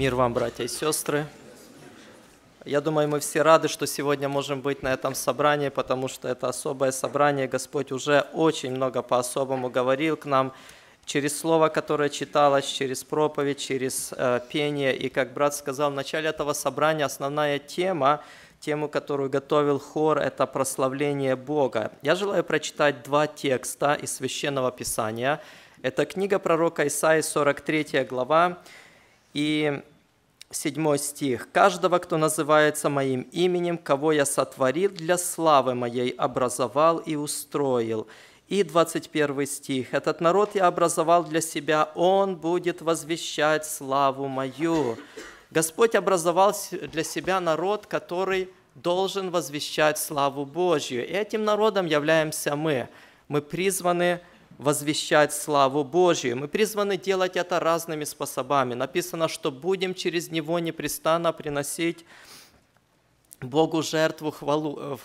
Мир вам, братья и сестры. Я думаю, мы все рады, что сегодня можем быть на этом собрании, потому что это особое собрание. Господь уже очень много по-особому говорил к нам через слово, которое читалось, через проповедь, через э, пение. И как брат сказал, в начале этого собрания основная тема, тему, которую готовил хор, это прославление Бога. Я желаю прочитать два текста из Священного Писания. Это книга пророка Исаии, 43 глава, и седьмой стих. «Каждого, кто называется моим именем, кого я сотворил для славы моей, образовал и устроил». И 21 стих. «Этот народ я образовал для себя, он будет возвещать славу мою». Господь образовал для себя народ, который должен возвещать славу Божью. И этим народом являемся мы. Мы призваны возвещать славу Божью. Мы призваны делать это разными способами. Написано, что будем через Него непрестанно приносить Богу жертву хвалу, э,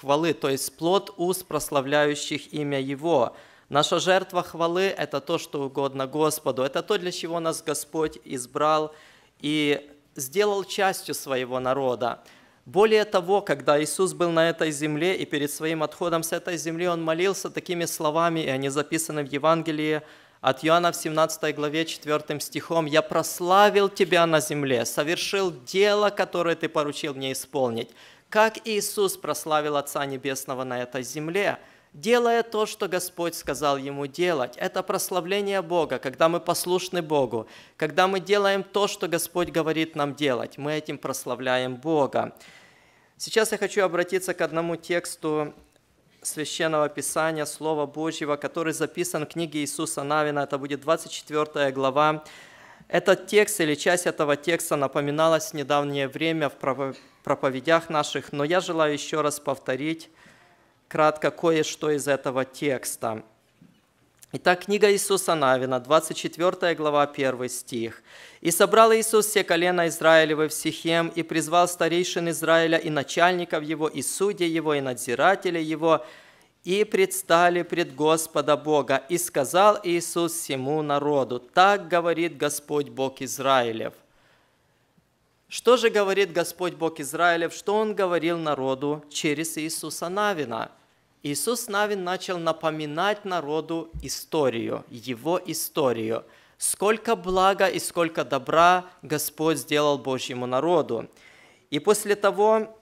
хвалы, то есть плод уст, прославляющих имя Его. Наша жертва хвалы – это то, что угодно Господу. Это то, для чего нас Господь избрал и сделал частью своего народа. Более того, когда Иисус был на этой земле и перед своим отходом с этой земли Он молился такими словами, и они записаны в Евангелии от Иоанна в 17 главе 4 стихом. «Я прославил Тебя на земле, совершил дело, которое Ты поручил мне исполнить». Как Иисус прославил Отца Небесного на этой земле – делая то, что Господь сказал ему делать. Это прославление Бога, когда мы послушны Богу, когда мы делаем то, что Господь говорит нам делать. Мы этим прославляем Бога. Сейчас я хочу обратиться к одному тексту Священного Писания, Слова Божьего, который записан в книге Иисуса Навина. Это будет 24 глава. Этот текст или часть этого текста напоминалась в недавнее время в проповедях наших, но я желаю еще раз повторить кратко кое-что из этого текста. Итак, книга Иисуса Навина, 24 глава, 1 стих. «И собрал Иисус все колена Израилевы в Сихем, и призвал старейшин Израиля и начальников его, и судей его, и надзирателей его, и предстали пред Господа Бога. И сказал Иисус всему народу, так говорит Господь Бог Израилев». Что же говорит Господь Бог Израилев, что Он говорил народу через Иисуса Навина – Иисус Навин начал напоминать народу историю, его историю, сколько блага и сколько добра Господь сделал Божьему народу. И после того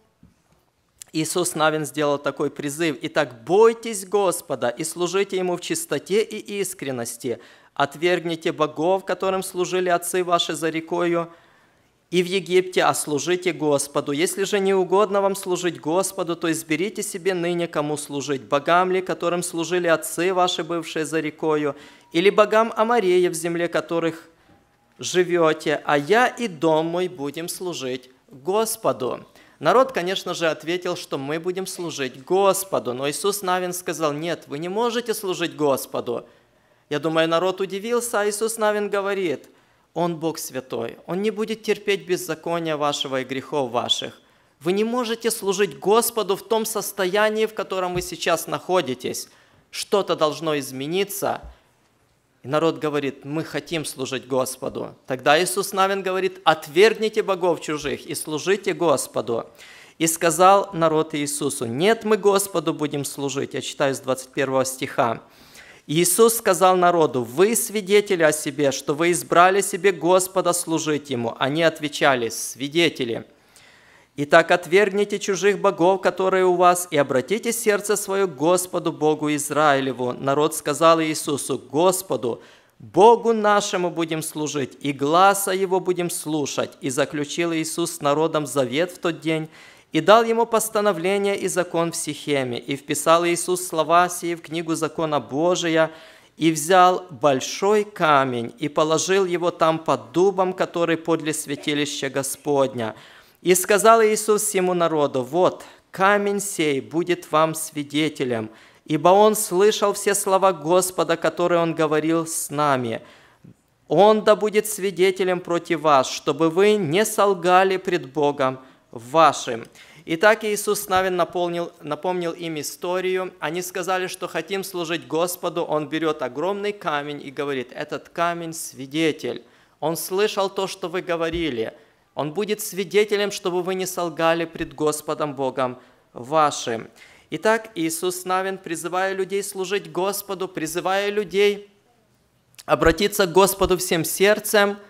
Иисус Навин сделал такой призыв. «Итак, бойтесь Господа и служите Ему в чистоте и искренности. Отвергните богов, которым служили отцы ваши за рекою, и в Египте, а служите Господу. Если же не угодно вам служить Господу, то изберите себе ныне, кому служить, богам ли, которым служили отцы ваши, бывшие за рекою, или богам Амарея, в земле которых живете, а я и дом мой будем служить Господу». Народ, конечно же, ответил, что мы будем служить Господу, но Иисус Навин сказал, «Нет, вы не можете служить Господу». Я думаю, народ удивился, а Иисус Навин говорит – он Бог святой. Он не будет терпеть беззакония вашего и грехов ваших. Вы не можете служить Господу в том состоянии, в котором вы сейчас находитесь. Что-то должно измениться. И народ говорит, мы хотим служить Господу. Тогда Иисус Навин говорит, отвергните богов чужих и служите Господу. И сказал народ Иисусу, нет, мы Господу будем служить. Я читаю с 21 стиха. Иисус сказал народу, «Вы свидетели о себе, что вы избрали себе Господа служить Ему». Они отвечали, «Свидетели». Итак, отвергните чужих богов, которые у вас, и обратите сердце свое к Господу Богу Израилеву. Народ сказал Иисусу, Господу, Богу нашему будем служить, и гласа Его будем слушать. И заключил Иисус с народом завет в тот день, и дал ему постановление и закон в Сихеме, и вписал Иисус слова сии в книгу закона Божия, и взял большой камень и положил его там под дубом, который подле святилища Господня. И сказал Иисус всему народу, «Вот, камень сей будет вам свидетелем, ибо он слышал все слова Господа, которые он говорил с нами. Он да будет свидетелем против вас, чтобы вы не солгали пред Богом, вашим. Итак, Иисус Навин наполнил, напомнил им историю. Они сказали, что хотим служить Господу. Он берет огромный камень и говорит, этот камень свидетель. Он слышал то, что вы говорили. Он будет свидетелем, чтобы вы не солгали пред Господом Богом вашим. Итак, Иисус Навин, призывая людей служить Господу, призывая людей обратиться к Господу всем сердцем –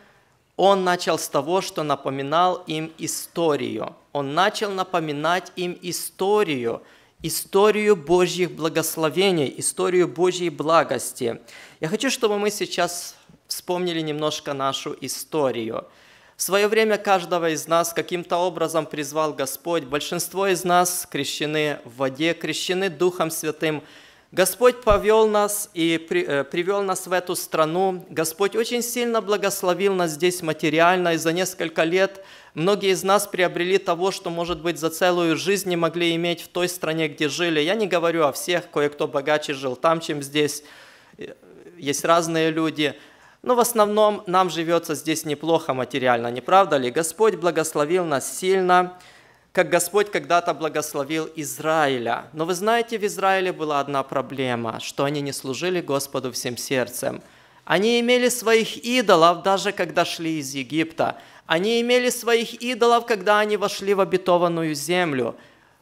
он начал с того, что напоминал им историю. Он начал напоминать им историю, историю Божьих благословений, историю Божьей благости. Я хочу, чтобы мы сейчас вспомнили немножко нашу историю. В свое время каждого из нас каким-то образом призвал Господь. Большинство из нас крещены в воде, крещены Духом Святым – Господь повел нас и при, э, привел нас в эту страну. Господь очень сильно благословил нас здесь материально, и за несколько лет многие из нас приобрели того, что, может быть, за целую жизнь не могли иметь в той стране, где жили. Я не говорю о всех, кое-кто богаче жил там, чем здесь. Э, есть разные люди. Но в основном нам живется здесь неплохо материально, не правда ли? Господь благословил нас сильно как Господь когда-то благословил Израиля. Но вы знаете, в Израиле была одна проблема, что они не служили Господу всем сердцем. Они имели своих идолов, даже когда шли из Египта. Они имели своих идолов, когда они вошли в обетованную землю.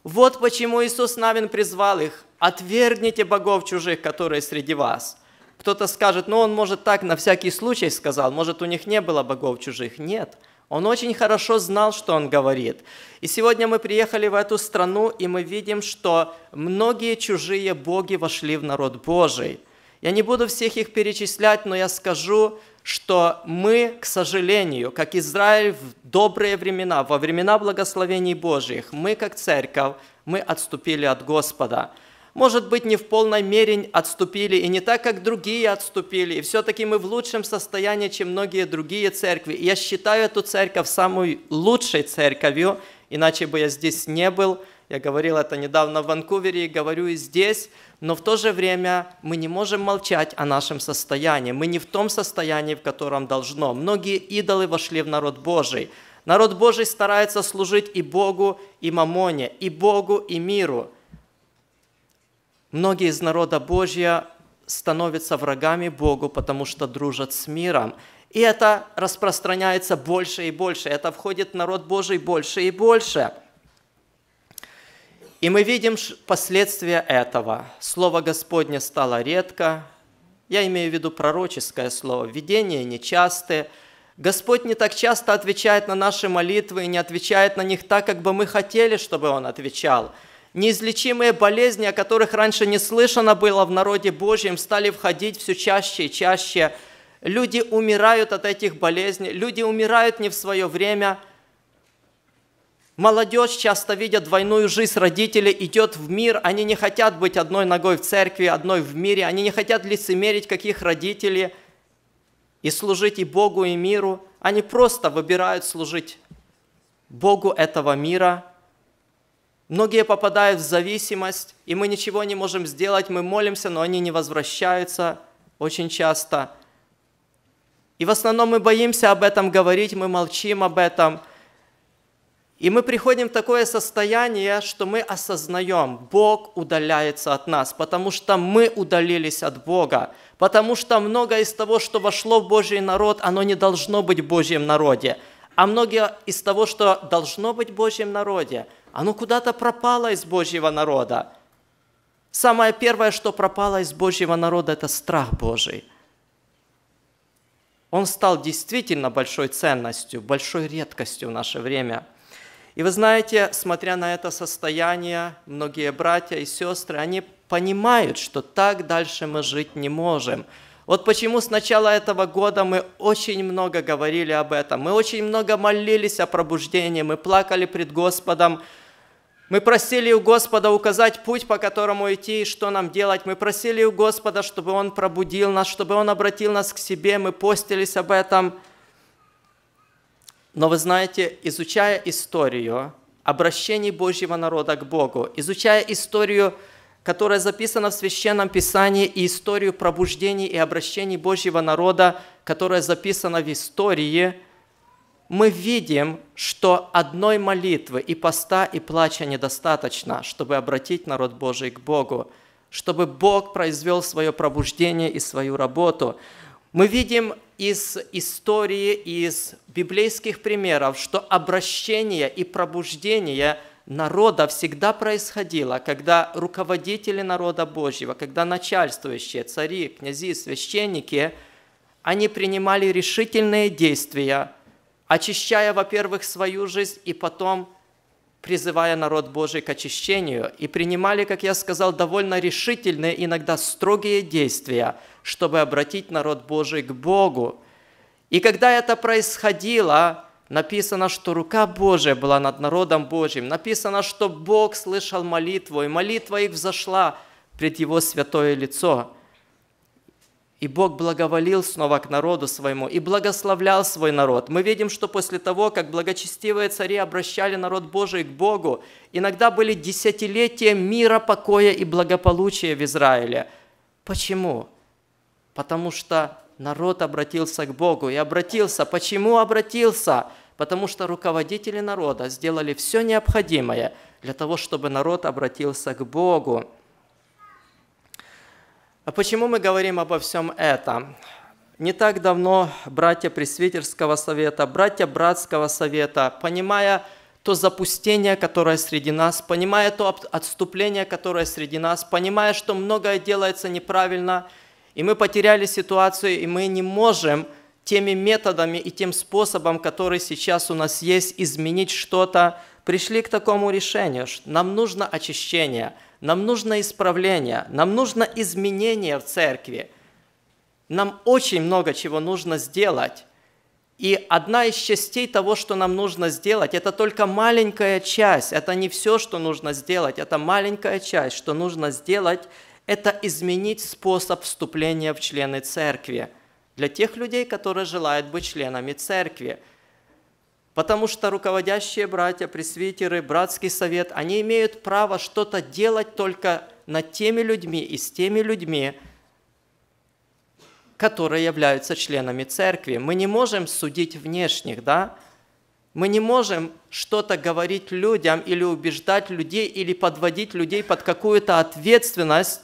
Вот почему Иисус Навин призвал их «Отвергните богов чужих, которые среди вас». Кто-то скажет, ну он может так на всякий случай сказал, может у них не было богов чужих. Нет, он очень хорошо знал, что он говорит. И сегодня мы приехали в эту страну, и мы видим, что многие чужие боги вошли в народ Божий. Я не буду всех их перечислять, но я скажу, что мы, к сожалению, как Израиль в добрые времена, во времена благословений Божьих, мы, как церковь, мы отступили от Господа – может быть, не в полной мере отступили, и не так, как другие отступили, и все-таки мы в лучшем состоянии, чем многие другие церкви. И я считаю эту церковь самой лучшей церковью, иначе бы я здесь не был. Я говорил это недавно в Ванкувере и говорю и здесь, но в то же время мы не можем молчать о нашем состоянии. Мы не в том состоянии, в котором должно. Многие идолы вошли в народ Божий. Народ Божий старается служить и Богу, и мамоне, и Богу, и миру – Многие из народа Божья становятся врагами Богу, потому что дружат с миром. И это распространяется больше и больше. Это входит в народ Божий больше и больше. И мы видим последствия этого. Слово Господне стало редко. Я имею в виду пророческое слово. Видения нечасты. Господь не так часто отвечает на наши молитвы и не отвечает на них так, как бы мы хотели, чтобы Он отвечал – Неизлечимые болезни, о которых раньше не слышано было в народе Божьем, стали входить все чаще и чаще. Люди умирают от этих болезней, люди умирают не в свое время. Молодежь, часто видя двойную жизнь родителей, идет в мир, они не хотят быть одной ногой в церкви, одной в мире, они не хотят лицемерить, каких родителей, и служить и Богу, и миру. Они просто выбирают служить Богу этого мира – Многие попадают в зависимость, и мы ничего не можем сделать, мы молимся, но они не возвращаются очень часто. И в основном мы боимся об этом говорить, мы молчим об этом. И мы приходим в такое состояние, что мы осознаем, Бог удаляется от нас, потому что мы удалились от Бога, потому что многое из того, что вошло в Божий народ, оно не должно быть в Божьем народе. А многое из того, что должно быть в Божьем народе – оно куда-то пропало из Божьего народа. Самое первое, что пропало из Божьего народа, это страх Божий. Он стал действительно большой ценностью, большой редкостью в наше время. И вы знаете, смотря на это состояние, многие братья и сестры, они понимают, что так дальше мы жить не можем. Вот почему с начала этого года мы очень много говорили об этом, мы очень много молились о пробуждении, мы плакали пред Господом, мы просили у Господа указать путь, по которому идти и что нам делать. Мы просили у Господа, чтобы Он пробудил нас, чтобы Он обратил нас к себе. Мы постились об этом. Но вы знаете, изучая историю обращений Божьего народа к Богу, изучая историю, которая записана в Священном Писании, и историю пробуждений и обращений Божьего народа, которая записана в истории – мы видим, что одной молитвы и поста, и плача недостаточно, чтобы обратить народ Божий к Богу, чтобы Бог произвел свое пробуждение и свою работу. Мы видим из истории, из библейских примеров, что обращение и пробуждение народа всегда происходило, когда руководители народа Божьего, когда начальствующие, цари, князи, священники, они принимали решительные действия – очищая, во-первых, свою жизнь и потом призывая народ Божий к очищению, и принимали, как я сказал, довольно решительные, иногда строгие действия, чтобы обратить народ Божий к Богу. И когда это происходило, написано, что рука Божия была над народом Божьим, написано, что Бог слышал молитву, и молитва их взошла пред Его святое лицо – и Бог благоволил снова к народу своему и благословлял свой народ. Мы видим, что после того, как благочестивые цари обращали народ Божий к Богу, иногда были десятилетия мира, покоя и благополучия в Израиле. Почему? Потому что народ обратился к Богу и обратился. Почему обратился? Потому что руководители народа сделали все необходимое для того, чтобы народ обратился к Богу. А почему мы говорим обо всем этом? Не так давно братья Пресвитерского совета, братья Братского совета, понимая то запустение, которое среди нас, понимая то отступление, которое среди нас, понимая, что многое делается неправильно, и мы потеряли ситуацию, и мы не можем теми методами и тем способом, который сейчас у нас есть, изменить что-то, пришли к такому решению, что нам нужно очищение – нам нужно исправление, нам нужно изменение в церкви. Нам очень много чего нужно сделать. И одна из частей того, что нам нужно сделать, это только маленькая часть, это не все, что нужно сделать, это маленькая часть, что нужно сделать, это изменить способ вступления в члены церкви для тех людей, которые желают быть членами церкви. Потому что руководящие братья, пресвитеры, братский совет, они имеют право что-то делать только над теми людьми и с теми людьми, которые являются членами церкви. Мы не можем судить внешних, да? Мы не можем что-то говорить людям или убеждать людей или подводить людей под какую-то ответственность,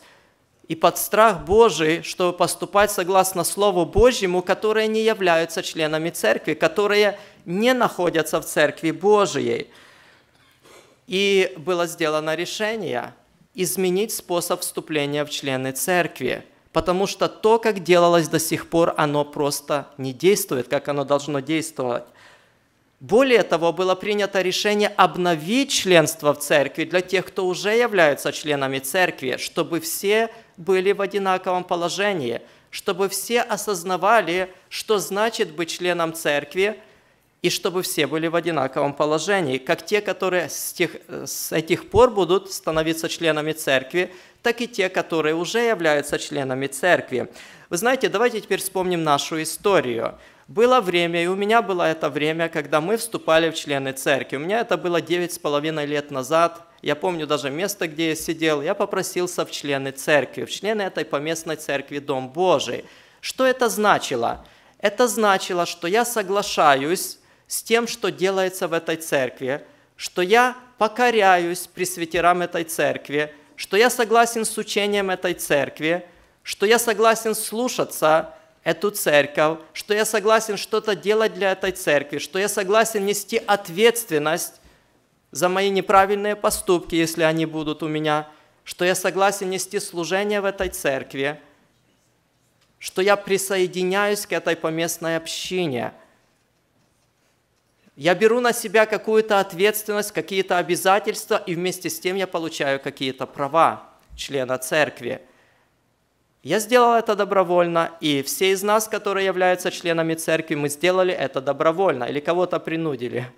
и под страх Божий, чтобы поступать согласно Слову Божьему, которые не являются членами церкви, которые не находятся в церкви Божией. И было сделано решение изменить способ вступления в члены церкви, потому что то, как делалось до сих пор, оно просто не действует, как оно должно действовать. Более того, было принято решение обновить членство в церкви для тех, кто уже является членами церкви, чтобы все были в одинаковом положении, чтобы все осознавали, что значит быть членом церкви, и чтобы все были в одинаковом положении, как те, которые с тех, с этих пор будут становиться членами церкви, так и те, которые уже являются членами церкви. Вы знаете, давайте теперь вспомним нашу историю. Было время, и у меня было это время, когда мы вступали в члены церкви. У меня это было 9,5 лет назад – я помню даже место, где я сидел. Я попросился в члены церкви, в члены этой поместной церкви Дом Божий. Что это значило? Это значило, что я соглашаюсь с тем, что делается в этой церкви, что я покоряюсь пресвитерам этой церкви, что я согласен с учением этой церкви, что я согласен слушаться эту церковь, что я согласен что-то делать для этой церкви, что я согласен нести ответственность за мои неправильные поступки, если они будут у меня, что я согласен нести служение в этой церкви, что я присоединяюсь к этой поместной общине. Я беру на себя какую-то ответственность, какие-то обязательства, и вместе с тем я получаю какие-то права члена церкви. Я сделал это добровольно, и все из нас, которые являются членами церкви, мы сделали это добровольно или кого-то принудили –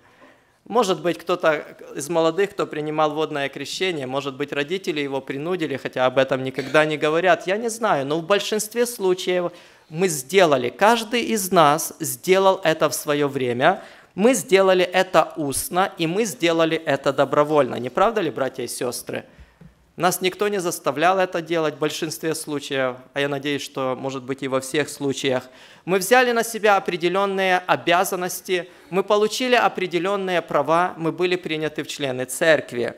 может быть, кто-то из молодых, кто принимал водное крещение, может быть, родители его принудили, хотя об этом никогда не говорят, я не знаю, но в большинстве случаев мы сделали, каждый из нас сделал это в свое время, мы сделали это устно, и мы сделали это добровольно. Не правда ли, братья и сестры? Нас никто не заставлял это делать в большинстве случаев, а я надеюсь, что может быть и во всех случаях. Мы взяли на себя определенные обязанности, мы получили определенные права, мы были приняты в члены церкви.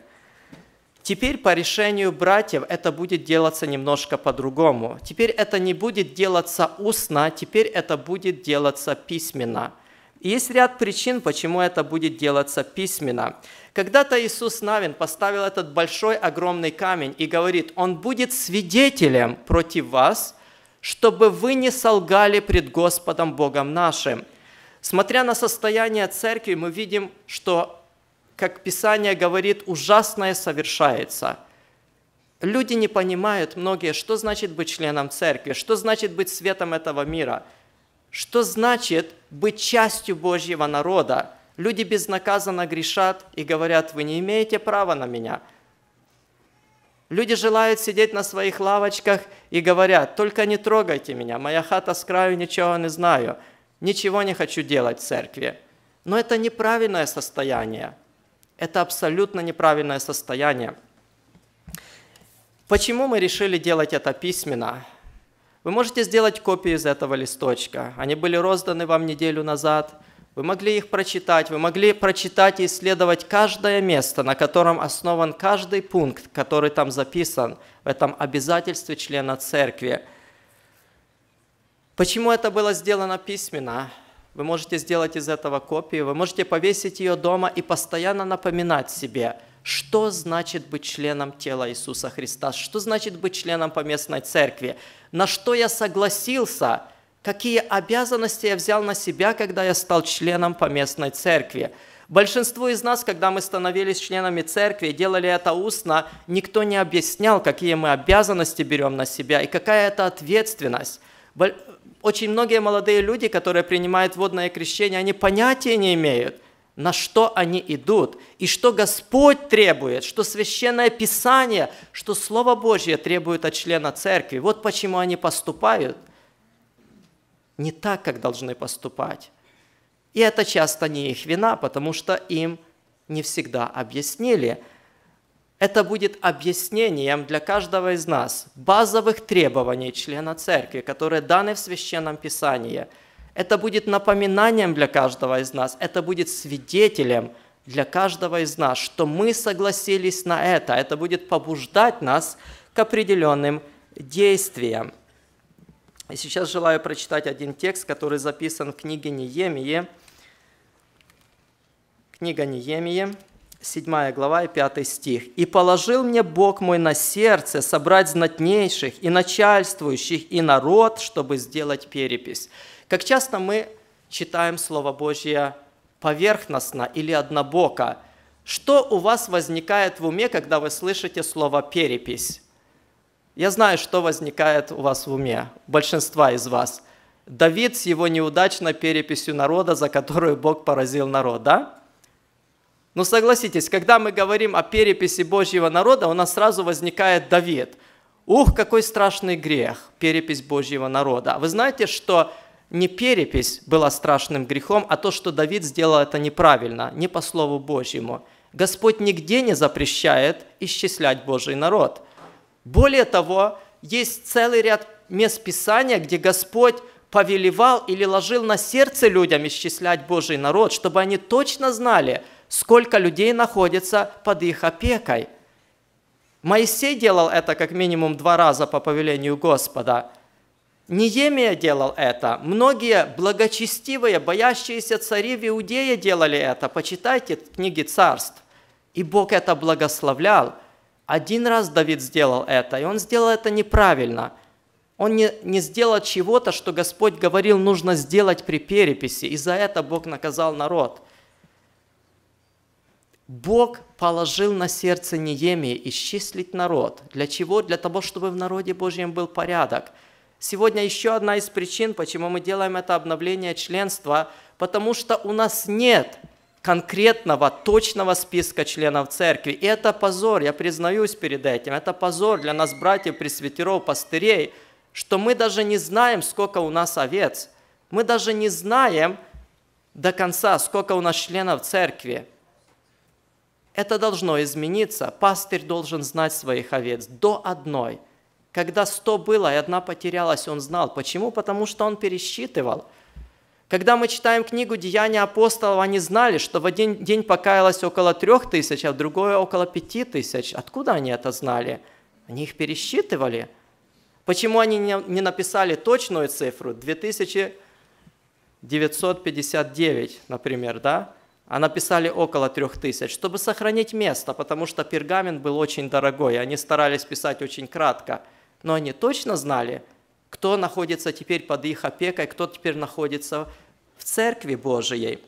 Теперь по решению братьев это будет делаться немножко по-другому. Теперь это не будет делаться устно, теперь это будет делаться письменно есть ряд причин, почему это будет делаться письменно. Когда-то Иисус Навин поставил этот большой, огромный камень и говорит, он будет свидетелем против вас, чтобы вы не солгали пред Господом Богом нашим. Смотря на состояние церкви, мы видим, что, как Писание говорит, ужасное совершается – Люди не понимают, многие, что значит быть членом церкви, что значит быть светом этого мира – что значит быть частью Божьего народа? Люди безнаказанно грешат и говорят, вы не имеете права на меня. Люди желают сидеть на своих лавочках и говорят, только не трогайте меня, моя хата с краю, ничего не знаю, ничего не хочу делать в церкви. Но это неправильное состояние. Это абсолютно неправильное состояние. Почему мы решили делать это письменно? Вы можете сделать копии из этого листочка. Они были розданы вам неделю назад. Вы могли их прочитать, вы могли прочитать и исследовать каждое место, на котором основан каждый пункт, который там записан в этом обязательстве члена церкви. Почему это было сделано письменно? Вы можете сделать из этого копию, вы можете повесить ее дома и постоянно напоминать себе – что значит быть членом тела Иисуса Христа? Что значит быть членом поместной церкви? На что я согласился? Какие обязанности я взял на себя, когда я стал членом поместной церкви? Большинство из нас, когда мы становились членами церкви, делали это устно, никто не объяснял, какие мы обязанности берем на себя и какая это ответственность. Очень многие молодые люди, которые принимают водное крещение, они понятия не имеют – на что они идут, и что Господь требует, что Священное Писание, что Слово Божье требует от члена церкви. Вот почему они поступают не так, как должны поступать. И это часто не их вина, потому что им не всегда объяснили. Это будет объяснением для каждого из нас базовых требований члена церкви, которые даны в Священном Писании – это будет напоминанием для каждого из нас, это будет свидетелем для каждого из нас, что мы согласились на это. Это будет побуждать нас к определенным действиям. И сейчас желаю прочитать один текст, который записан в книге Неемии. Книга Неемии, 7 глава и 5 стих. «И положил мне Бог мой на сердце собрать знатнейших и начальствующих, и народ, чтобы сделать перепись». Как часто мы читаем Слово Божье поверхностно или однобоко. Что у вас возникает в уме, когда вы слышите слово «перепись»? Я знаю, что возникает у вас в уме, большинства из вас. Давид с его неудачной переписью народа, за которую Бог поразил народ, да? Ну согласитесь, когда мы говорим о переписи Божьего народа, у нас сразу возникает Давид. Ух, какой страшный грех, перепись Божьего народа. Вы знаете, что не перепись была страшным грехом, а то, что Давид сделал это неправильно, не по Слову Божьему. Господь нигде не запрещает исчислять Божий народ. Более того, есть целый ряд мест Писания, где Господь повелевал или ложил на сердце людям исчислять Божий народ, чтобы они точно знали, сколько людей находится под их опекой. Моисей делал это как минимум два раза по повелению Господа – Ниемия делал это. Многие благочестивые, боящиеся цари в Иудее делали это. Почитайте книги царств. И Бог это благословлял. Один раз Давид сделал это, и он сделал это неправильно. Он не, не сделал чего-то, что Господь говорил, нужно сделать при переписи, и за это Бог наказал народ. Бог положил на сердце Неемии исчислить народ. Для чего? Для того, чтобы в народе Божьем был порядок – Сегодня еще одна из причин, почему мы делаем это обновление членства, потому что у нас нет конкретного, точного списка членов церкви. И это позор, я признаюсь перед этим, это позор для нас, братьев, пресвитеров, пастырей, что мы даже не знаем, сколько у нас овец. Мы даже не знаем до конца, сколько у нас членов церкви. Это должно измениться. Пастырь должен знать своих овец до одной – когда сто было и одна потерялась, он знал. Почему? Потому что он пересчитывал. Когда мы читаем книгу «Деяния апостолов», они знали, что в один день покаялось около трех тысяч, а в другое около пяти тысяч. Откуда они это знали? Они их пересчитывали. Почему они не написали точную цифру 2959, например, да? а написали около трех тысяч, чтобы сохранить место, потому что пергамент был очень дорогой, они старались писать очень кратко – но они точно знали, кто находится теперь под их опекой, кто теперь находится в Церкви Божией.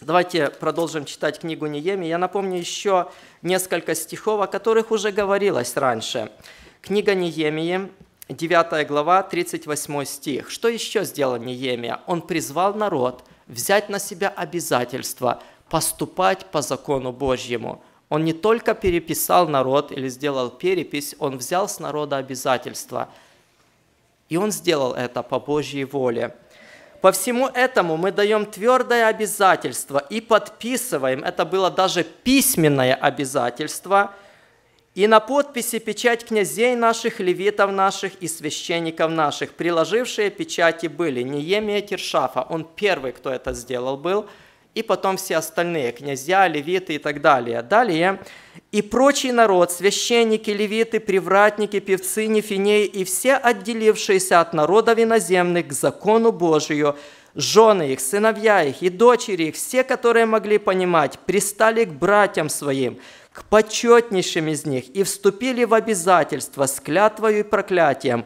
Давайте продолжим читать книгу Нееми. Я напомню еще несколько стихов, о которых уже говорилось раньше. Книга Неемии, 9 глава, 38 стих. Что еще сделал Неемия? Он призвал народ взять на себя обязательство поступать по закону Божьему – он не только переписал народ или сделал перепись, он взял с народа обязательства. И он сделал это по Божьей воле. По всему этому мы даем твердое обязательство и подписываем, это было даже письменное обязательство, и на подписи печать князей наших, левитов наших и священников наших. Приложившие печати были Неемия Киршафа, он первый, кто это сделал был, и потом все остальные, князья, левиты и так далее. Далее, и прочий народ, священники, левиты, привратники, певцы, нефинеи и все отделившиеся от народа виноземных к закону Божию, жены их, сыновья их и дочери их, все, которые могли понимать, пристали к братьям своим, к почетнейшим из них и вступили в обязательство с клятвою и проклятием,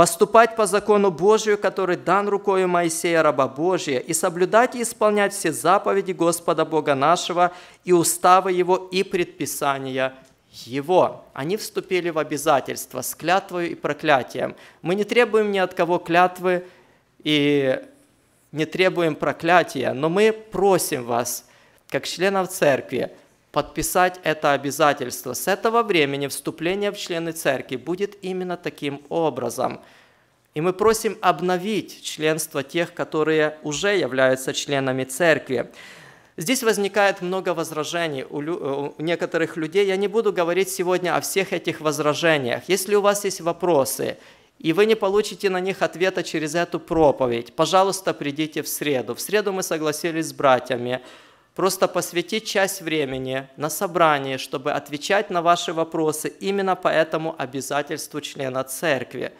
поступать по закону Божию, который дан рукою Моисея, раба Божия, и соблюдать и исполнять все заповеди Господа Бога нашего, и уставы Его, и предписания Его. Они вступили в обязательство с клятвою и проклятием. Мы не требуем ни от кого клятвы и не требуем проклятия, но мы просим вас, как членов церкви, подписать это обязательство. С этого времени вступление в члены церкви будет именно таким образом. И мы просим обновить членство тех, которые уже являются членами церкви. Здесь возникает много возражений э, у, некоторых людей. Я не буду говорить сегодня о всех этих возражениях. Если у вас есть вопросы, и вы не получите на них ответа через эту проповедь, пожалуйста, придите в среду. В среду мы согласились с братьями просто посвятить часть времени на собрание, чтобы отвечать на ваши вопросы именно по этому обязательству члена церкви.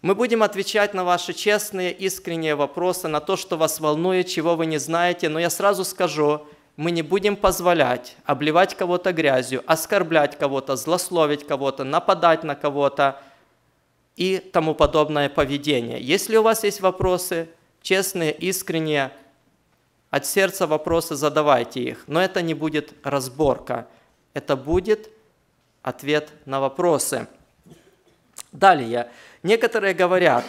Мы будем отвечать на ваши честные, искренние вопросы, на то, что вас волнует, чего вы не знаете, но я сразу скажу, мы не будем позволять обливать кого-то грязью, оскорблять кого-то, злословить кого-то, нападать на кого-то и тому подобное поведение. Если у вас есть вопросы, честные, искренние, от сердца вопросы задавайте их, но это не будет разборка, это будет ответ на вопросы. Далее, некоторые говорят,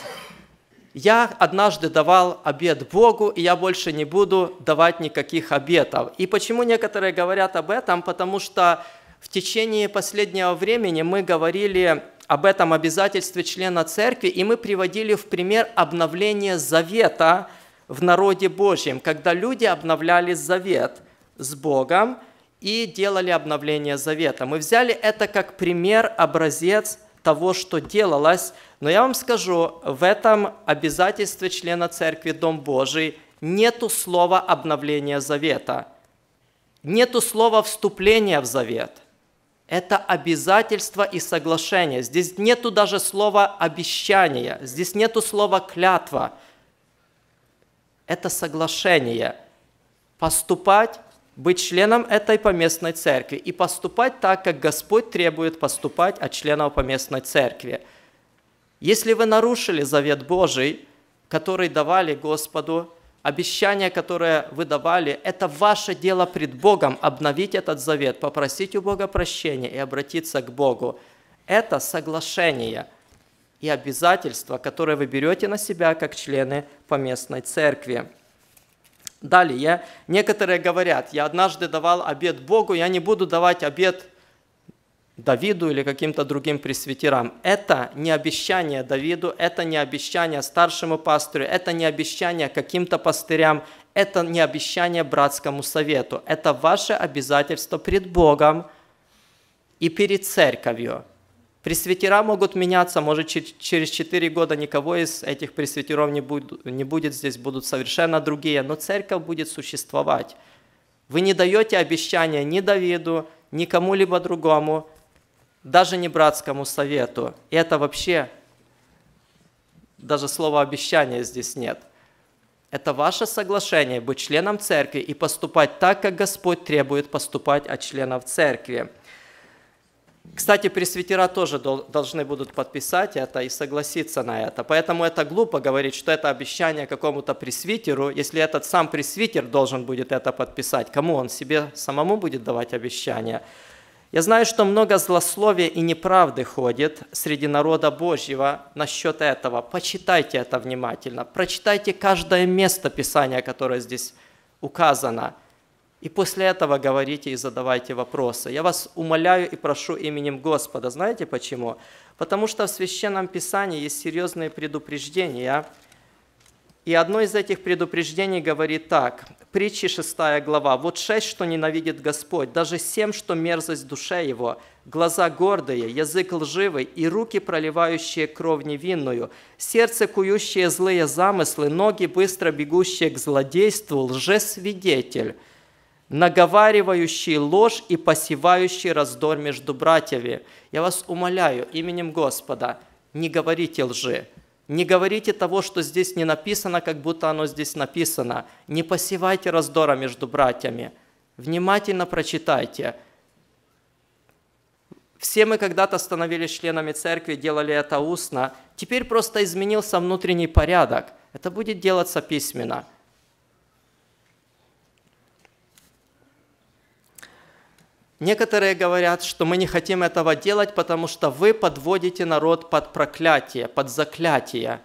я однажды давал обед Богу, и я больше не буду давать никаких обетов. И почему некоторые говорят об этом? Потому что в течение последнего времени мы говорили об этом обязательстве члена церкви, и мы приводили в пример обновление завета, в народе Божьем, когда люди обновляли завет с Богом и делали обновление завета. Мы взяли это как пример, образец того, что делалось. Но я вам скажу, в этом обязательстве члена церкви Дом Божий нету слова обновления завета, нету слова вступления в завет – это обязательство и соглашение. Здесь нету даже слова обещания, здесь нету слова клятва это соглашение поступать, быть членом этой поместной церкви и поступать так, как Господь требует поступать от членов поместной церкви. Если вы нарушили завет Божий, который давали Господу, обещание, которое вы давали, это ваше дело пред Богом обновить этот завет, попросить у Бога прощения и обратиться к Богу. Это соглашение – и обязательства, которые вы берете на себя как члены поместной церкви. Далее, некоторые говорят, я однажды давал обед Богу, я не буду давать обед Давиду или каким-то другим пресвитерам. Это не обещание Давиду, это не обещание старшему пастырю, это не обещание каким-то пастырям, это не обещание братскому совету. Это ваше обязательство перед Богом и перед церковью – Пресвитера могут меняться, может через 4 года никого из этих пресвитеров не будет, не будет, здесь будут совершенно другие, но церковь будет существовать. Вы не даете обещания ни Давиду, ни кому-либо другому, даже не братскому совету. И это вообще, даже слова обещания здесь нет. Это ваше соглашение быть членом церкви и поступать так, как Господь требует поступать от членов церкви. Кстати, пресвитера тоже должны будут подписать это и согласиться на это. Поэтому это глупо говорить, что это обещание какому-то пресвитеру, если этот сам пресвитер должен будет это подписать. Кому он себе самому будет давать обещание? Я знаю, что много злословия и неправды ходит среди народа Божьего насчет этого. Почитайте это внимательно, прочитайте каждое место Писания, которое здесь указано – и после этого говорите и задавайте вопросы. Я вас умоляю и прошу именем Господа. Знаете почему? Потому что в Священном Писании есть серьезные предупреждения. И одно из этих предупреждений говорит так. Притчи 6 глава. «Вот шесть, что ненавидит Господь, даже семь, что мерзость душе его, глаза гордые, язык лживый и руки, проливающие кровь невинную, сердце, кующее злые замыслы, ноги, быстро бегущие к злодейству, лжесвидетель» наговаривающий ложь и посевающий раздор между братьями. Я вас умоляю именем Господа, не говорите лжи, не говорите того, что здесь не написано, как будто оно здесь написано. Не посевайте раздора между братьями. Внимательно прочитайте. Все мы когда-то становились членами церкви, делали это устно. Теперь просто изменился внутренний порядок. Это будет делаться письменно. Некоторые говорят, что мы не хотим этого делать, потому что вы подводите народ под проклятие, под заклятие.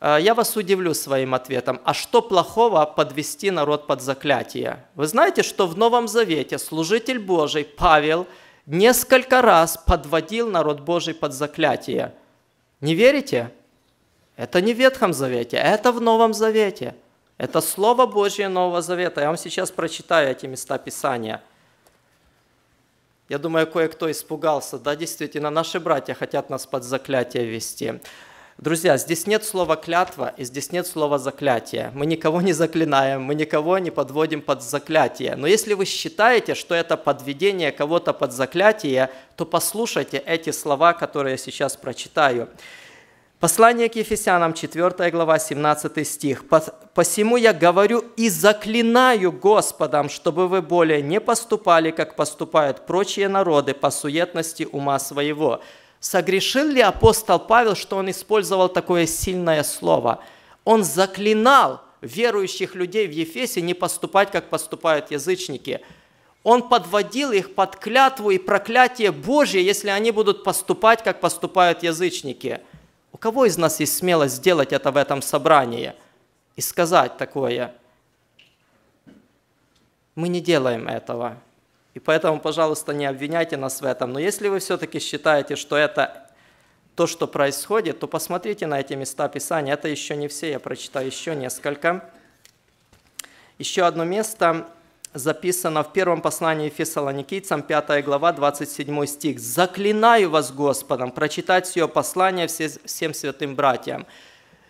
Э, я вас удивлю своим ответом. А что плохого подвести народ под заклятие? Вы знаете, что в Новом Завете служитель Божий Павел несколько раз подводил народ Божий под заклятие. Не верите? Это не в Ветхом Завете, это в Новом Завете. Это Слово Божье Нового Завета. Я вам сейчас прочитаю эти места Писания – я думаю, кое-кто испугался. Да, действительно, наши братья хотят нас под заклятие вести. Друзья, здесь нет слова «клятва» и здесь нет слова «заклятие». Мы никого не заклинаем, мы никого не подводим под заклятие. Но если вы считаете, что это подведение кого-то под заклятие, то послушайте эти слова, которые я сейчас прочитаю. Послание к Ефесянам, 4 глава, 17 стих. «Посему я говорю и заклинаю Господом, чтобы вы более не поступали, как поступают прочие народы по суетности ума своего». Согрешил ли апостол Павел, что он использовал такое сильное слово? Он заклинал верующих людей в Ефесе не поступать, как поступают язычники. Он подводил их под клятву и проклятие Божье, если они будут поступать, как поступают язычники – у кого из нас есть смелость сделать это в этом собрании и сказать такое? Мы не делаем этого. И поэтому, пожалуйста, не обвиняйте нас в этом. Но если вы все-таки считаете, что это то, что происходит, то посмотрите на эти места Писания. Это еще не все, я прочитаю еще несколько. Еще одно место записано в первом послании Фессалоникийцам, 5 глава, 27 стих. «Заклинаю вас Господом прочитать все послание всем святым братьям».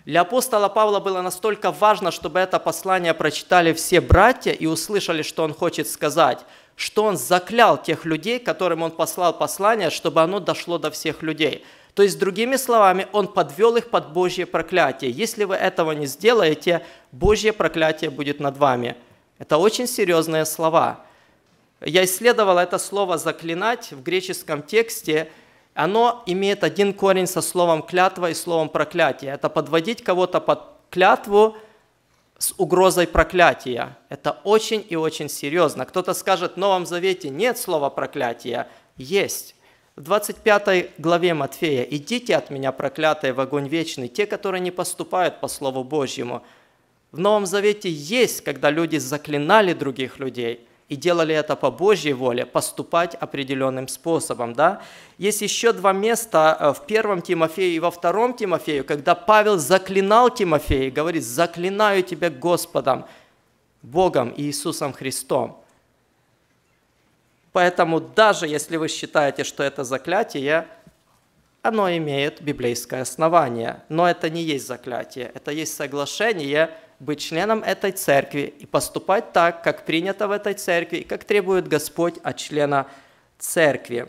Для апостола Павла было настолько важно, чтобы это послание прочитали все братья и услышали, что он хочет сказать, что он заклял тех людей, которым он послал послание, чтобы оно дошло до всех людей. То есть, другими словами, он подвел их под Божье проклятие. Если вы этого не сделаете, Божье проклятие будет над вами – это очень серьезные слова. Я исследовал это слово «заклинать» в греческом тексте. Оно имеет один корень со словом «клятва» и словом «проклятие». Это подводить кого-то под клятву с угрозой проклятия. Это очень и очень серьезно. Кто-то скажет, в Новом Завете нет слова «проклятие». Есть. В 25 главе Матфея «Идите от меня, проклятые, в огонь вечный, те, которые не поступают по Слову Божьему». В Новом Завете есть, когда люди заклинали других людей и делали это по Божьей воле, поступать определенным способом. Да? Есть еще два места э, в первом Тимофею и во втором Тимофею, когда Павел заклинал Тимофея, говорит, заклинаю тебя Господом, Богом и Иисусом Христом. Поэтому даже если вы считаете, что это заклятие, оно имеет библейское основание. Но это не есть заклятие, это есть соглашение – быть членом этой церкви и поступать так, как принято в этой церкви и как требует Господь от члена церкви.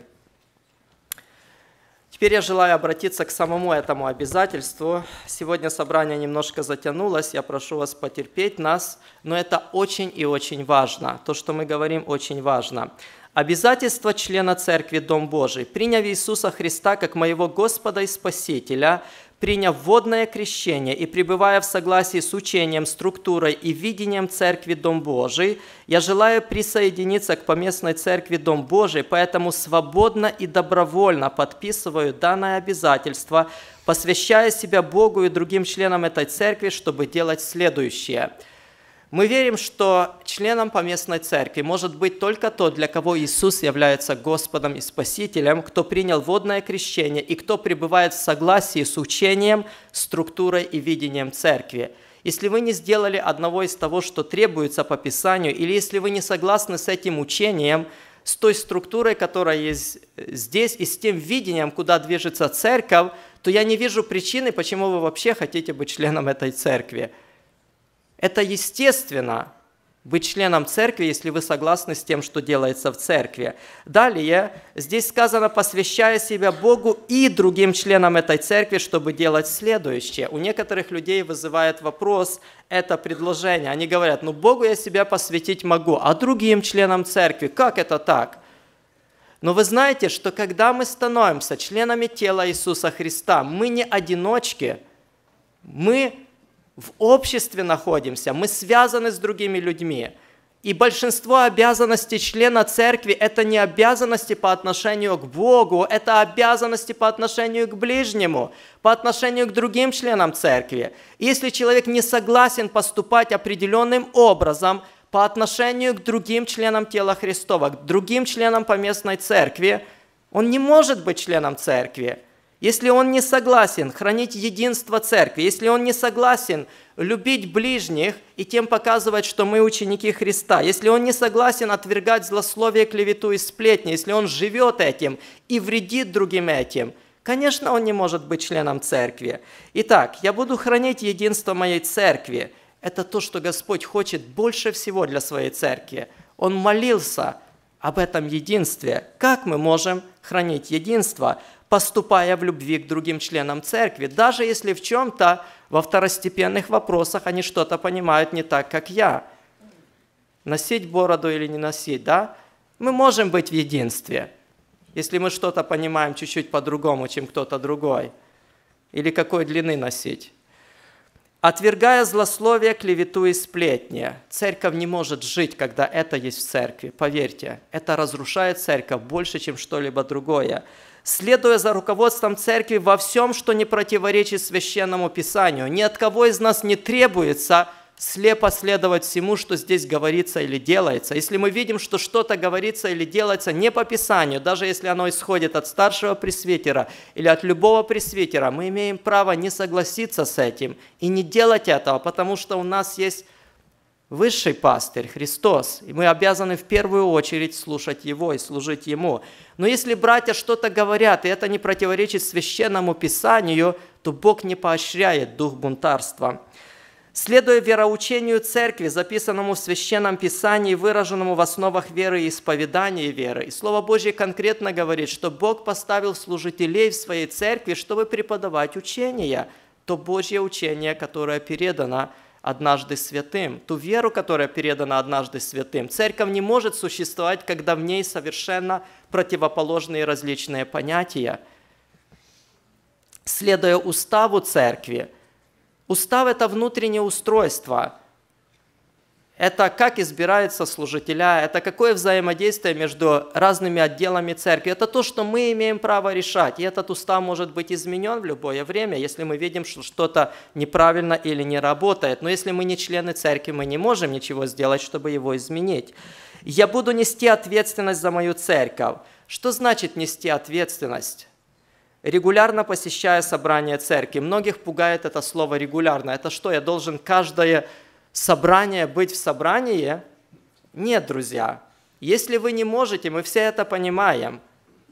Теперь я желаю обратиться к самому этому обязательству. Сегодня собрание немножко затянулось, я прошу вас потерпеть нас, но это очень и очень важно. То, что мы говорим, очень важно. Обязательство члена церкви Дом Божий, приняв Иисуса Христа как моего Господа и Спасителя – приняв водное крещение и пребывая в согласии с учением, структурой и видением Церкви Дом Божий, я желаю присоединиться к поместной Церкви Дом Божий, поэтому свободно и добровольно подписываю данное обязательство, посвящая себя Богу и другим членам этой Церкви, чтобы делать следующее – мы верим, что членом поместной церкви может быть только тот, для кого Иисус является Господом и Спасителем, кто принял водное крещение и кто пребывает в согласии с учением, структурой и видением церкви. Если вы не сделали одного из того, что требуется по Писанию, или если вы не согласны с этим учением, с той структурой, которая есть здесь, и с тем видением, куда движется церковь, то я не вижу причины, почему вы вообще хотите быть членом этой церкви – это естественно быть членом церкви, если вы согласны с тем, что делается в церкви. Далее, здесь сказано, посвящая себя Богу и другим членам этой церкви, чтобы делать следующее. У некоторых людей вызывает вопрос это предложение. Они говорят, ну Богу я себя посвятить могу, а другим членам церкви, как это так? Но вы знаете, что когда мы становимся членами тела Иисуса Христа, мы не одиночки, мы в обществе находимся, мы связаны с другими людьми. И большинство обязанностей члена церкви – это не обязанности по отношению к Богу, это обязанности по отношению к ближнему, по отношению к другим членам церкви. Если человек не согласен поступать определенным образом по отношению к другим членам тела Христова, к другим членам поместной церкви, он не может быть членом церкви – если он не согласен хранить единство церкви, если он не согласен любить ближних и тем показывать, что мы ученики Христа, если он не согласен отвергать злословие, клевету и сплетни, если он живет этим и вредит другим этим, конечно, он не может быть членом церкви. Итак, я буду хранить единство моей церкви. Это то, что Господь хочет больше всего для своей церкви. Он молился об этом единстве. Как мы можем хранить единство? поступая в любви к другим членам церкви, даже если в чем-то во второстепенных вопросах они что-то понимают не так, как я. Носить бороду или не носить, да? Мы можем быть в единстве, если мы что-то понимаем чуть-чуть по-другому, чем кто-то другой. Или какой длины носить. Отвергая злословие, клевету и сплетни. Церковь не может жить, когда это есть в церкви. Поверьте, это разрушает церковь больше, чем что-либо другое следуя за руководством церкви во всем, что не противоречит священному писанию. Ни от кого из нас не требуется слепо следовать всему, что здесь говорится или делается. Если мы видим, что что-то говорится или делается не по Писанию, даже если оно исходит от старшего пресвитера или от любого пресвитера, мы имеем право не согласиться с этим и не делать этого, потому что у нас есть Высший пастырь – Христос, и мы обязаны в первую очередь слушать Его и служить Ему. Но если братья что-то говорят, и это не противоречит Священному Писанию, то Бог не поощряет дух бунтарства. Следуя вероучению Церкви, записанному в Священном Писании, выраженному в основах веры и исповедания веры, и Слово Божье конкретно говорит, что Бог поставил служителей в Своей Церкви, чтобы преподавать учения, то Божье учение, которое передано – однажды святым, ту веру, которая передана однажды святым. Церковь не может существовать, когда в ней совершенно противоположные различные понятия. Следуя уставу церкви, устав – это внутреннее устройство – это как избираются служителя, это какое взаимодействие между разными отделами церкви. Это то, что мы имеем право решать. И этот устав может быть изменен в любое время, если мы видим, что что-то неправильно или не работает. Но если мы не члены церкви, мы не можем ничего сделать, чтобы его изменить. Я буду нести ответственность за мою церковь. Что значит нести ответственность? регулярно посещая собрание церкви. Многих пугает это слово «регулярно». Это что, я должен каждое собрание быть в собрании? Нет, друзья. Если вы не можете, мы все это понимаем.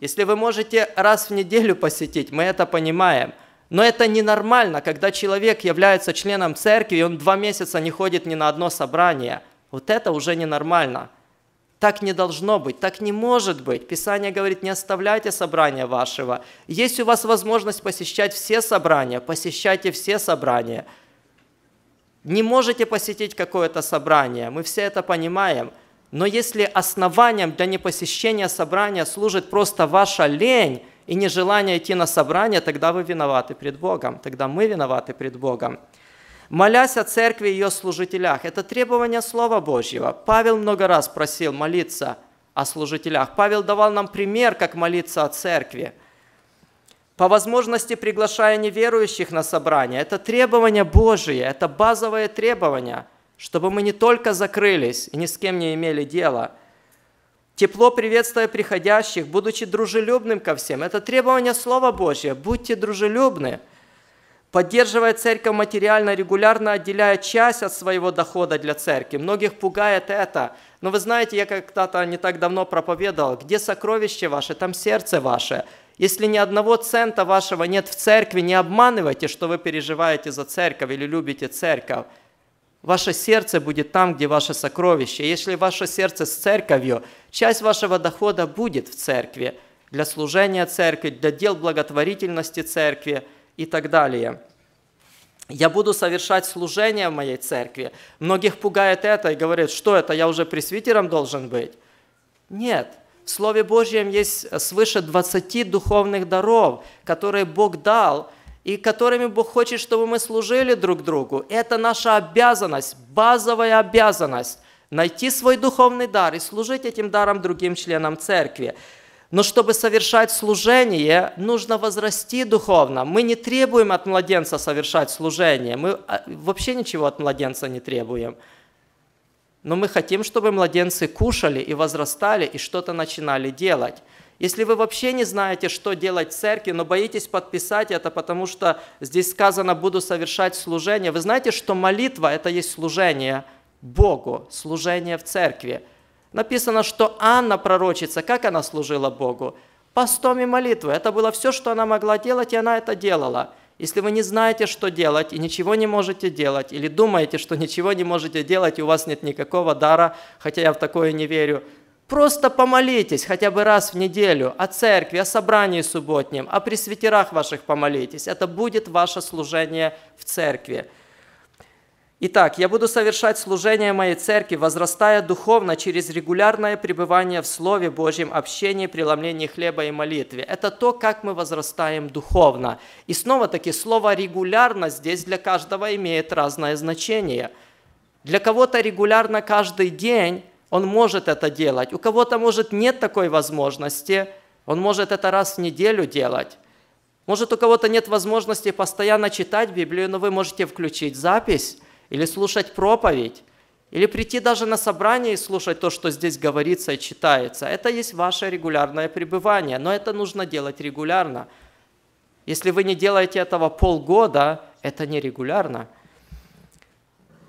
Если вы можете раз в неделю посетить, мы это понимаем. Но это ненормально, когда человек является членом церкви, и он два месяца не ходит ни на одно собрание. Вот это уже ненормально. Так не должно быть, так не может быть. Писание говорит, не оставляйте собрания вашего. Есть у вас возможность посещать все собрания, посещайте все собрания – не можете посетить какое-то собрание, мы все это понимаем, но если основанием для непосещения собрания служит просто ваша лень и нежелание идти на собрание, тогда вы виноваты пред Богом, тогда мы виноваты пред Богом. Молясь о церкви и ее служителях, это требование Слова Божьего. Павел много раз просил молиться о служителях. Павел давал нам пример, как молиться о церкви – по возможности приглашая неверующих на собрание. Это требование Божие. это базовое требование, чтобы мы не только закрылись и ни с кем не имели дела. Тепло приветствуя приходящих, будучи дружелюбным ко всем. Это требование Слова Божьего. Будьте дружелюбны. Поддерживая церковь материально, регулярно отделяя часть от своего дохода для церкви. Многих пугает это. Но вы знаете, я когда-то не так давно проповедовал, где сокровище ваше, там сердце ваше. Если ни одного цента вашего нет в церкви, не обманывайте, что вы переживаете за церковь или любите церковь. Ваше сердце будет там, где ваше сокровище. Если ваше сердце с церковью, часть вашего дохода будет в церкви для служения церкви, для дел благотворительности церкви и так далее. Я буду совершать служение в моей церкви. Многих пугает это и говорит, что это, я уже пресвитером должен быть. Нет, в Слове Божьем есть э, свыше 20 духовных даров, которые Бог дал, и которыми Бог хочет, чтобы мы служили друг другу. Это наша обязанность, базовая обязанность – найти свой духовный дар и служить этим даром другим членам церкви. Но чтобы совершать служение, нужно возрасти духовно. Мы не требуем от младенца совершать служение. Мы а, вообще ничего от младенца не требуем – но мы хотим, чтобы младенцы кушали и возрастали, и что-то начинали делать. Если вы вообще не знаете, что делать в церкви, но боитесь подписать это, потому что здесь сказано «буду совершать служение», вы знаете, что молитва – это есть служение Богу, служение в церкви. Написано, что Анна пророчица, как она служила Богу? Постом и молитвой. Это было все, что она могла делать, и она это делала – если вы не знаете, что делать, и ничего не можете делать, или думаете, что ничего не можете делать, и у вас нет никакого дара, хотя я в такое не верю, просто помолитесь хотя бы раз в неделю о церкви, о собрании субботнем, о пресвитерах ваших помолитесь. Это будет ваше служение в церкви. Итак, я буду совершать служение моей церкви, возрастая духовно через регулярное пребывание в Слове Божьем, общении, преломлении хлеба и молитве. Это то, как мы возрастаем духовно. И снова-таки слово «регулярно» здесь для каждого имеет разное значение. Для кого-то регулярно каждый день он может это делать. У кого-то, может, нет такой возможности, он может это раз в неделю делать. Может, у кого-то нет возможности постоянно читать Библию, но вы можете включить запись или слушать проповедь, или прийти даже на собрание и слушать то, что здесь говорится и читается. Это есть ваше регулярное пребывание, но это нужно делать регулярно. Если вы не делаете этого полгода, это не регулярно.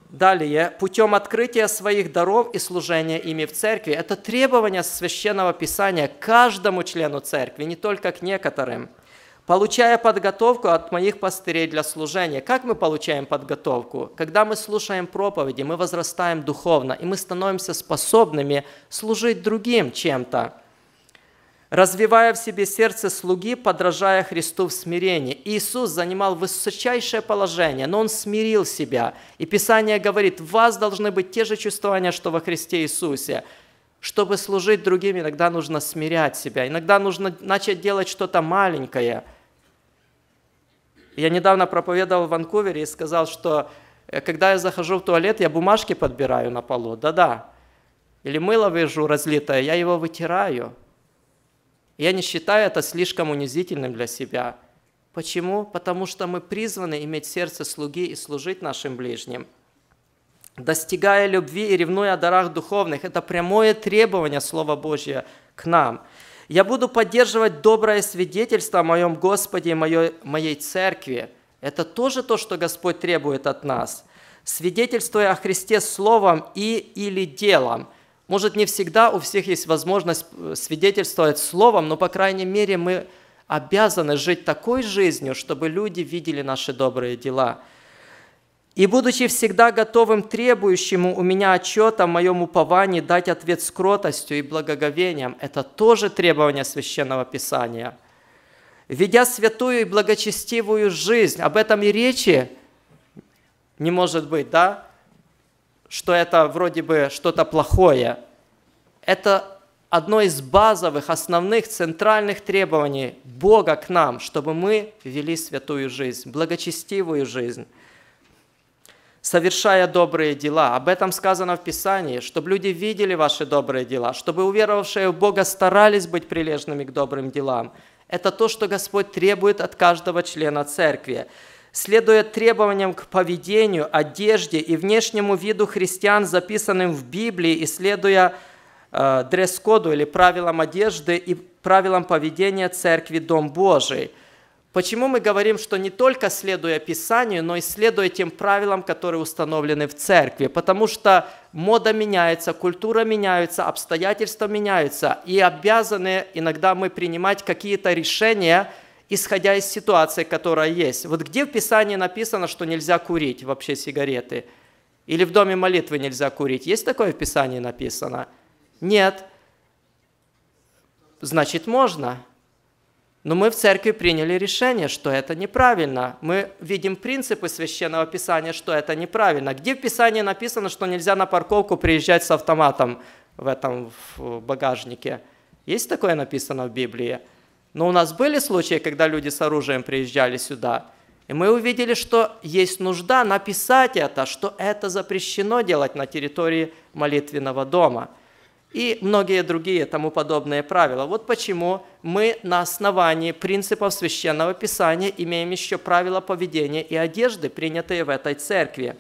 Далее, путем открытия своих даров и служения ими в церкви. Это требование священного писания каждому члену церкви, не только к некоторым – получая подготовку от моих пастырей для служения. Как мы получаем подготовку? Когда мы слушаем проповеди, мы возрастаем духовно, и мы становимся способными служить другим чем-то, развивая в себе сердце слуги, подражая Христу в смирении. Иисус занимал высочайшее положение, но Он смирил себя. И Писание говорит, в вас должны быть те же чувствования, что во Христе Иисусе. Чтобы служить другим, иногда нужно смирять себя, иногда нужно начать делать что-то маленькое – я недавно проповедовал в Ванкувере и сказал, что э, когда я захожу в туалет, я бумажки подбираю на полу, да-да. Или мыло вижу разлитое, я его вытираю. Я не считаю это слишком унизительным для себя. Почему? Потому что мы призваны иметь сердце слуги и служить нашим ближним. Достигая любви и ревнуя о дарах духовных, это прямое требование Слова Божьего к нам – я буду поддерживать доброе свидетельство о моем Господе и моей, моей церкви. Это тоже то, что Господь требует от нас. Свидетельствуя о Христе словом и или делом. Может, не всегда у всех есть возможность э, свидетельствовать словом, но, по крайней мере, мы обязаны жить такой жизнью, чтобы люди видели наши добрые дела – и, будучи всегда готовым требующему у меня отчета о моем уповании, дать ответ скротостью и благоговением. Это тоже требование Священного Писания. Ведя святую и благочестивую жизнь, об этом и речи не может быть, да? Что это вроде бы что-то плохое. Это одно из базовых, основных, центральных требований Бога к нам, чтобы мы вели святую жизнь, благочестивую жизнь совершая добрые дела. Об этом сказано в Писании, чтобы люди видели ваши добрые дела, чтобы уверовавшие в Бога старались быть прилежными к добрым делам. Это то, что Господь требует от каждого члена церкви. Следуя требованиям к поведению, одежде и внешнему виду христиан, записанным в Библии, и следуя э, дресс-коду или правилам одежды и правилам поведения церкви Дом Божий – Почему мы говорим, что не только следуя Писанию, но и следуя тем правилам, которые установлены в церкви? Потому что мода меняется, культура меняется, обстоятельства меняются, и обязаны иногда мы принимать какие-то решения, исходя из ситуации, которая есть. Вот где в Писании написано, что нельзя курить вообще сигареты? Или в доме молитвы нельзя курить? Есть такое в Писании написано? Нет. Значит, можно. Но мы в церкви приняли решение, что это неправильно. Мы видим принципы священного писания, что это неправильно. Где в писании написано, что нельзя на парковку приезжать с автоматом в этом в багажнике? Есть такое написано в Библии? Но у нас были случаи, когда люди с оружием приезжали сюда. И мы увидели, что есть нужда написать это, что это запрещено делать на территории молитвенного дома – и многие другие тому подобные правила. Вот почему мы на основании принципов Священного Писания имеем еще правила поведения и одежды, принятые в этой церкви.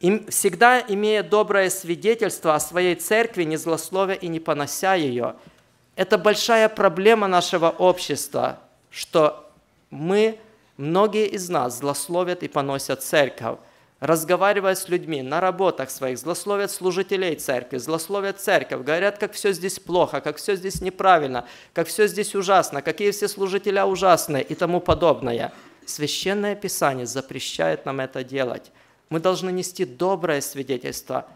И всегда имея доброе свидетельство о своей церкви, не злословя и не понося ее. Это большая проблема нашего общества, что мы, многие из нас, злословят и поносят церковь. Разговаривая с людьми на работах своих, злословят служителей церкви, злословят церковь, говорят, как все здесь плохо, как все здесь неправильно, как все здесь ужасно, какие все служителя ужасные и тому подобное. Священное Писание запрещает нам это делать. Мы должны нести доброе свидетельство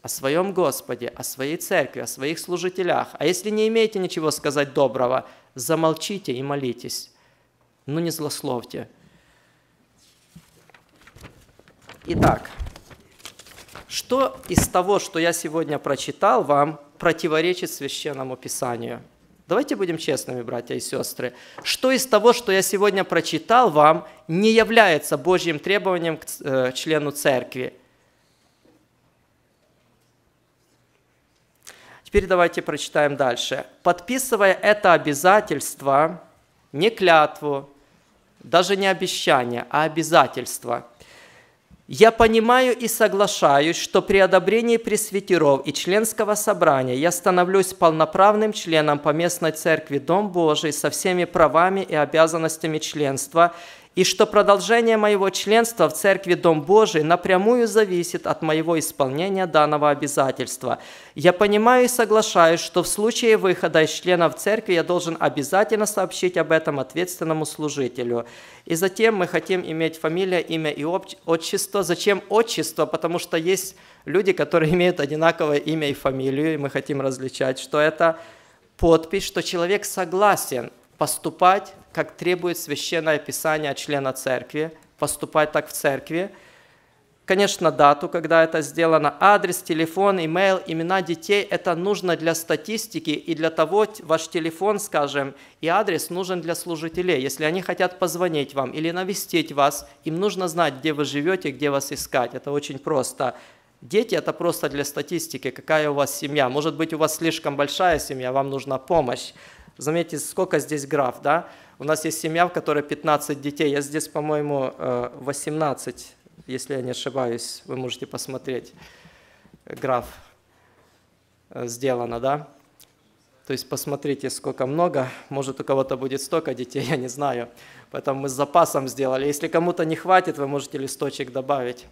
о своем Господе, о своей церкви, о своих служителях. А если не имеете ничего сказать доброго, замолчите и молитесь, но ну, не злословьте – Итак, что из того, что я сегодня прочитал вам, противоречит Священному Писанию? Давайте будем честными, братья и сестры. Что из того, что я сегодня прочитал вам, не является Божьим требованием к э, члену церкви? Теперь давайте прочитаем дальше. Подписывая это обязательство, не клятву, даже не обещание, а обязательство – я понимаю и соглашаюсь, что при одобрении пресвитеров и членского собрания я становлюсь полноправным членом поместной церкви Дом Божий со всеми правами и обязанностями членства и что продолжение моего членства в Церкви Дом Божий напрямую зависит от моего исполнения данного обязательства. Я понимаю и соглашаюсь, что в случае выхода из членов Церкви я должен обязательно сообщить об этом ответственному служителю. И затем мы хотим иметь фамилия, имя и отчество. Зачем отчество? Потому что есть люди, которые имеют одинаковое имя и фамилию, и мы хотим различать, что это подпись, что человек согласен поступать как требует Священное Писание члена церкви, поступать так в церкви. Конечно, дату, когда это сделано, адрес, телефон, имейл, имена детей – это нужно для статистики и для того, ваш телефон, скажем, и адрес нужен для служителей. Если они хотят позвонить вам или навестить вас, им нужно знать, где вы живете, где вас искать. Это очень просто. Дети – это просто для статистики, какая у вас семья. Может быть, у вас слишком большая семья, вам нужна помощь. Заметьте, сколько здесь граф, да? У нас есть семья, в которой 15 детей. Я здесь, по-моему, 18, э, если я не ошибаюсь. Вы можете посмотреть. Граф э, сделано, да? То есть посмотрите, сколько много. Может, у кого-то будет столько детей, я не знаю. Поэтому мы с запасом сделали. Если кому-то не хватит, вы можете листочек добавить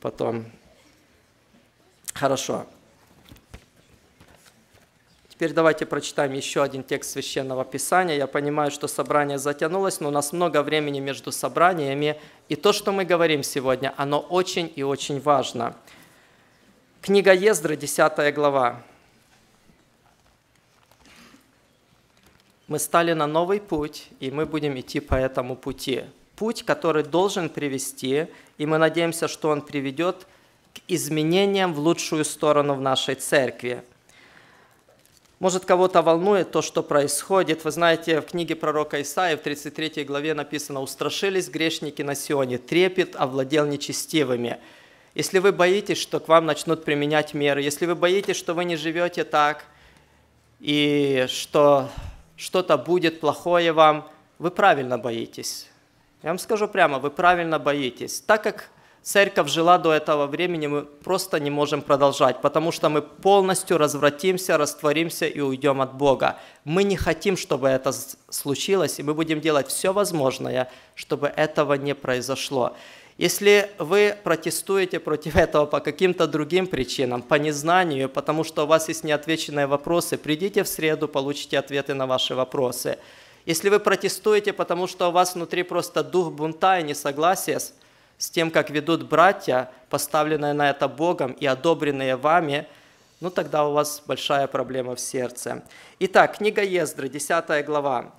потом. Хорошо. Теперь давайте прочитаем еще один текст Священного Писания. Я понимаю, что собрание затянулось, но у нас много времени между собраниями, и то, что мы говорим сегодня, оно очень и очень важно. Книга Ездры, 10 глава. Мы стали на новый путь, и мы будем идти по этому пути. Путь, который должен привести, и мы надеемся, что он приведет к изменениям в лучшую сторону в нашей церкви – может, кого-то волнует то, что происходит. Вы знаете, в книге пророка Исаия в 33 главе написано «Устрашились грешники на Сионе, трепет овладел нечестивыми». Если вы боитесь, что к вам начнут применять меры, если вы боитесь, что вы не живете так, и что что-то будет плохое вам, вы правильно боитесь. Я вам скажу прямо, вы правильно боитесь. Так как церковь жила до этого времени, мы просто не можем продолжать, потому что мы полностью развратимся, растворимся и уйдем от Бога. Мы не хотим, чтобы это случилось, и мы будем делать все возможное, чтобы этого не произошло. Если вы протестуете против этого по каким-то другим причинам, по незнанию, потому что у вас есть неотвеченные вопросы, придите в среду, получите ответы на ваши вопросы. Если вы протестуете, потому что у вас внутри просто дух бунта и несогласия с тем, как ведут братья, поставленные на это Богом и одобренные вами, ну тогда у вас большая проблема в сердце. Итак, книга Ездра, 10 глава.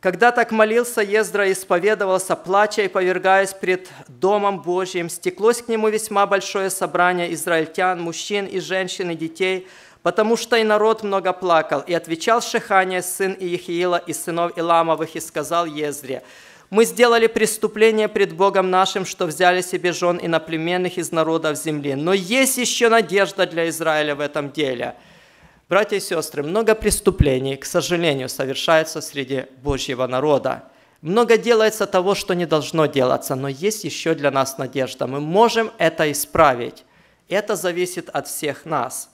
«Когда так молился Ездра, исповедовался, плача и повергаясь пред Домом Божьим, стеклось к нему весьма большое собрание израильтян, мужчин и женщин и детей, потому что и народ много плакал. И отвечал Шехания, сын Иехиила, и сынов Иламовых, и сказал Ездре, мы сделали преступление пред Богом нашим, что взяли себе жен иноплеменных из народов земли. Но есть еще надежда для Израиля в этом деле. Братья и сестры, много преступлений, к сожалению, совершается среди Божьего народа. Много делается того, что не должно делаться, но есть еще для нас надежда. Мы можем это исправить. Это зависит от всех нас –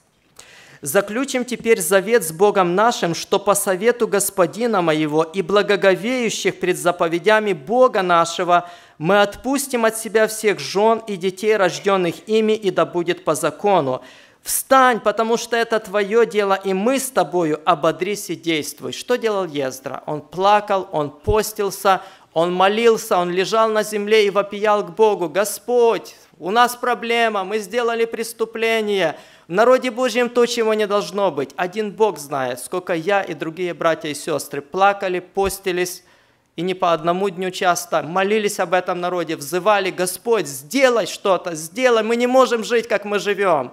Заключим теперь завет с Богом нашим, что по совету Господина моего и благоговеющих пред заповедями Бога нашего мы отпустим от себя всех жен и детей, рожденных ими, и да будет по закону. Встань, потому что это твое дело, и мы с тобою ободрись и действуй. Что делал Ездра? Он плакал, он постился, он молился, он лежал на земле и вопиял к Богу, «Господь, у нас проблема, мы сделали преступление. В народе Божьем то, чего не должно быть. Один Бог знает, сколько я и другие братья и сестры плакали, постились, и не по одному дню часто молились об этом народе, взывали, Господь, сделай что-то, сделай, мы не можем жить, как мы живем.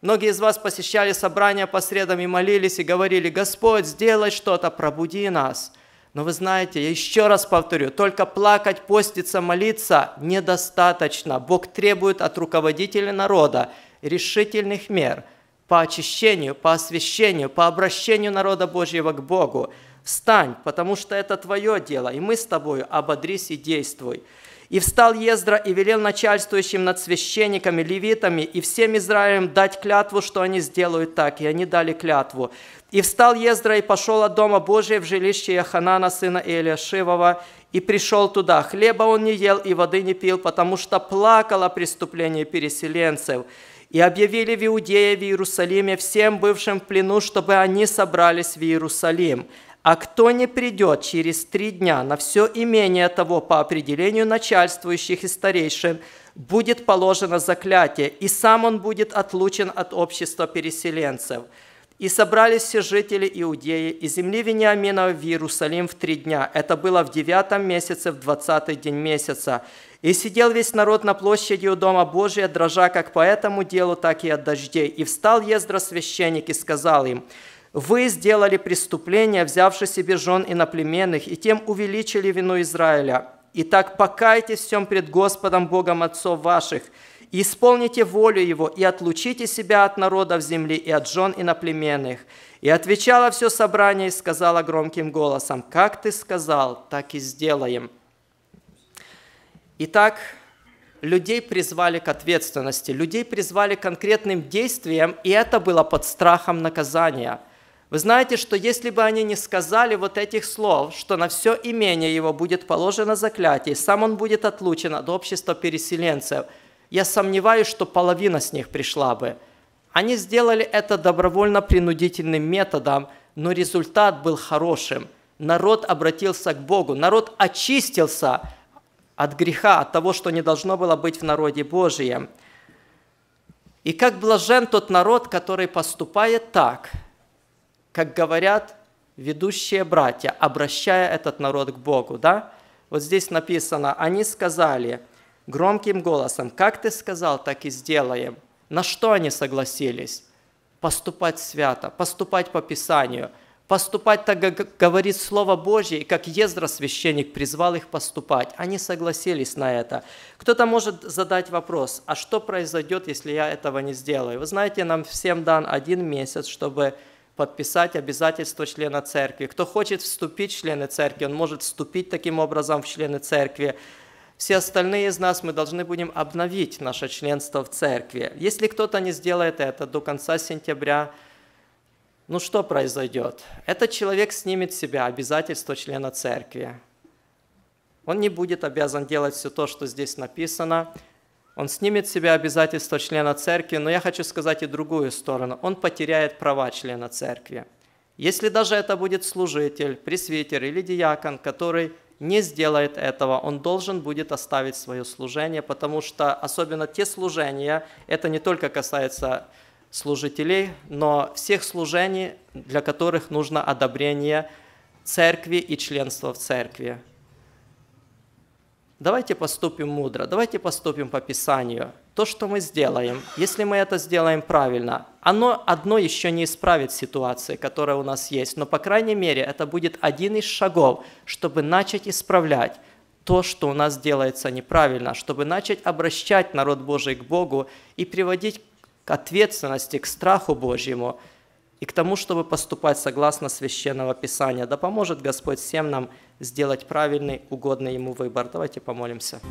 Многие из вас посещали собрания по средам и молились, и говорили, Господь, сделай что-то, пробуди нас – но вы знаете, я еще раз повторю, только плакать, поститься, молиться недостаточно. Бог требует от руководителей народа решительных мер по очищению, по освящению, по обращению народа Божьего к Богу. Встань, потому что это твое дело, и мы с тобою ободрись и действуй. И встал Ездра и велел начальствующим над священниками, левитами и всем Израилем дать клятву, что они сделают так. И они дали клятву. И встал Ездра и пошел от дома Божия в жилище Яханана, сына Илиашивова, и пришел туда. Хлеба он не ел и воды не пил, потому что плакал о преступлении переселенцев. И объявили в Иудее, в Иерусалиме, всем бывшим в плену, чтобы они собрались в Иерусалим. А кто не придет через три дня на все имение того по определению начальствующих и старейшин, будет положено заклятие, и сам он будет отлучен от общества переселенцев». И собрались все жители Иудеи и земли Вениамина в Иерусалим в три дня. Это было в девятом месяце, в двадцатый день месяца. И сидел весь народ на площади у Дома Божия, дрожа как по этому делу, так и от дождей. И встал Ездра священник и сказал им, «Вы сделали преступление, взявши себе жен и наплеменных, и тем увеличили вину Израиля. Итак, покайтесь всем пред Господом Богом отцов ваших, исполните волю его, и отлучите себя от народов земли и от жен иноплеменных». И отвечала все собрание и сказала громким голосом, «Как ты сказал, так и сделаем». Итак, людей призвали к ответственности, людей призвали к конкретным действиям, и это было под страхом наказания. Вы знаете, что если бы они не сказали вот этих слов, что на все имение его будет положено заклятие, сам он будет отлучен от общества переселенцев – я сомневаюсь, что половина с них пришла бы. Они сделали это добровольно-принудительным методом, но результат был хорошим. Народ обратился к Богу, народ очистился от греха, от того, что не должно было быть в народе Божьем. И как блажен тот народ, который поступает так, как говорят ведущие братья, обращая этот народ к Богу. Да? Вот здесь написано, они сказали – громким голосом, как ты сказал, так и сделаем. На что они согласились? Поступать свято, поступать по Писанию, поступать так, как говорит Слово Божье, и как Ездра священник призвал их поступать. Они согласились на это. Кто-то может задать вопрос, а что произойдет, если я этого не сделаю? Вы знаете, нам всем дан один месяц, чтобы подписать обязательство члена церкви. Кто хочет вступить в члены церкви, он может вступить таким образом в члены церкви все остальные из нас мы должны будем обновить наше членство в церкви. Если кто-то не сделает это до конца сентября, ну что произойдет? Этот человек снимет с себя обязательство члена церкви. Он не будет обязан делать все то, что здесь написано. Он снимет с себя обязательство члена церкви, но я хочу сказать и другую сторону. Он потеряет права члена церкви. Если даже это будет служитель, пресвитер или диакон, который не сделает этого, он должен будет оставить свое служение, потому что особенно те служения, это не только касается служителей, но всех служений, для которых нужно одобрение церкви и членство в церкви. Давайте поступим мудро, давайте поступим по Писанию – то, что мы сделаем, если мы это сделаем правильно, оно одно еще не исправит ситуации, которая у нас есть, но, по крайней мере, это будет один из шагов, чтобы начать исправлять то, что у нас делается неправильно, чтобы начать обращать народ Божий к Богу и приводить к ответственности, к страху Божьему и к тому, чтобы поступать согласно Священного Писания. Да поможет Господь всем нам сделать правильный, угодный Ему выбор. Давайте помолимся.